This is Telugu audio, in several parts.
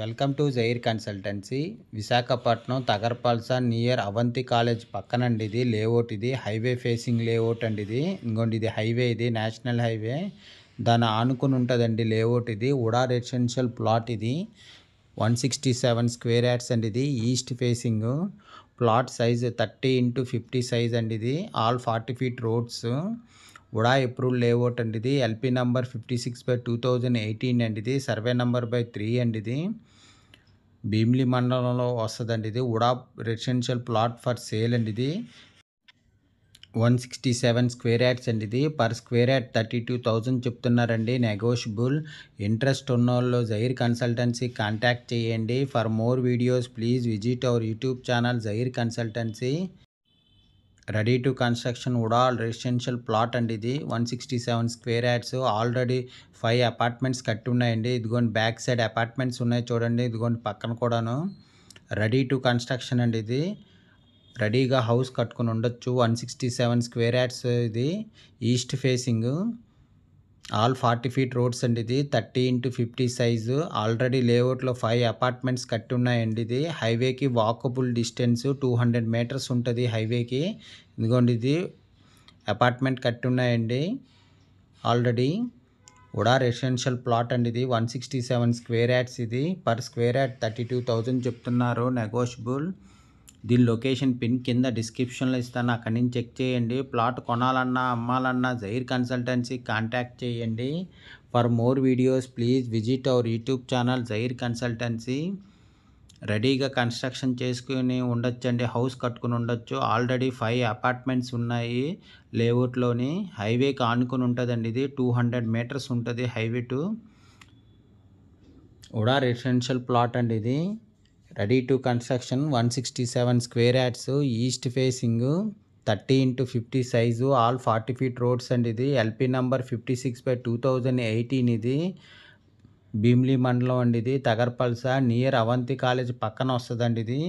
వెల్కమ్ టు జైర్ కన్సల్టెన్సీ విశాఖపట్నం తగర్పాల్స నియర్ అవంతి కాలేజ్ పక్కనండి ఇది లేఅవుట్ ఇది హైవే ఫేసింగ్ లేఅవుట్ అండి ఇది ఇంకోండి ఇది హైవే ఇది నేషనల్ హైవే దాన్ని ఆనుకుని ఉంటుందండి లేఅవుట్ ఇది ఉడా రెసిడెన్షియల్ ప్లాట్ ఇది one sixty seven square yards అండి ఇది east facing plot size thirty into fifty size అండి ఇది ఆల్ ఫార్టీ ఫీట్ రోడ్స్ కూడా అప్రూవ్డ్ లేఅవుట్ అండి ఇది LP number fifty six by two thousand eighteen అండి ఇది సర్వే నంబర్ బై త్రీ అండి ఇది భీమిలి మండలంలో వస్తుందండి ఇది UDA residential plot for sale అండి ఇది one sixty seven square yards అండి ఇది per square yard thirty two thousand చెప్తున్నారండి నెగోషియబుల్ ఇంట్రెస్ట్ ఉన్న వాళ్ళు జైర్ కన్సల్టెన్సీ కాంటాక్ట్ చేయండి for more videos please visit our YouTube channel జైర్ కన్సల్టెన్సీ రెడీ టు కన్స్ట్రక్షన్ కూడా రెసిడెన్షియల్ ప్లాట్ అండి ఇది one sixty seven square yards already five apartments కట్టి ఉన్నాయండి ఇదిగోండి బ్యాక్ సైడ్ అపార్ట్మెంట్స్ ఉన్నాయి చూడండి ఇదిగోండి పక్కన కూడాను రెడీ టు కన్స్ట్రక్షన్ అండి ఇది రెడీగా హౌస్ కట్టుకుని ఉండొచ్చు one sixty seven square yards ఇది east facing all forty feet roads అండి ఇది thirty into fifty size already లేఅవుట్లో ఫైవ్ అపార్ట్మెంట్స్ కట్టి ఉన్నాయండి ఇది హైవేకి walkable distance two hundred metres ఉంటుంది హైవేకి ఇదిగోండి ఇది అపార్ట్మెంట్ కట్టి ఉన్నాయండి ఆల్రెడీ ఉడా రెసిడెన్షియల్ ప్లాట్ అండి ఇది one sixty seven square yards ఇది per square yard thirty two thousand చెప్తున్నారు నెగోషియబుల్ దీని లొకేషన్ పిన్ కింద డిస్క్రిప్షన్లో ఇస్తాను అక్కడి నుంచి చెక్ చేయండి ప్లాట్ కొనాలన్నా అమ్మాలన్నా జైర్ కన్సల్టెన్సీ కాంటాక్ట్ చేయండి for more videos please visit our YouTube channel జైర్ కన్సల్టెన్సీ రెడీగా కన్స్ట్రక్షన్ చేసుకుని అండి హౌస్ కట్టుకుని ఉండొచ్చు ఆల్రెడీ ఫైవ్ అపార్ట్మెంట్స్ ఉన్నాయి లేఅవుట్లోని హైవేకి ఆనుకుని ఉంటుందండి ఇది టూ హండ్రెడ్ మీటర్స్ ఉంటుంది highway to UDA residential plot అండి ఇది ready to construction one sixty seven square yards east facing thirty into fifty size all forty feet roads అండి ఇది LP number fifty six by two thousand eighteen ఇది భీమ్లీ మండలం అండి ఇది తగర్పల్స నియర్ అవంతి కాలేజ్ పక్కన వస్తుందండి ఇది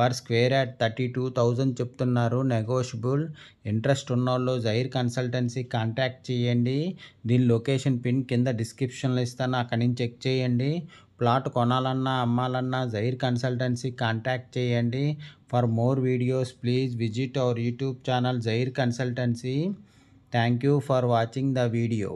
per square yard thirty two thousand చెప్తున్నారు నెగోషియబుల్ ఇంట్రెస్ట్ ఉన్న వాళ్ళు జైర్ కన్సల్టెన్సీ కాంటాక్ట్ చేయండి దీని లొకేషన్ పిన్ కింద డిస్క్రిప్షన్లో ఇస్తాను అక్కడి నుంచి చెక్ చేయండి ప్లాట్ కొనాలన్నా అమ్మాలన్నా జైర్ కన్సల్టెన్సీ కాంటాక్ట్ చేయండి for more videos please visit our YouTube channel జైర్ consultancy thank you for watching the video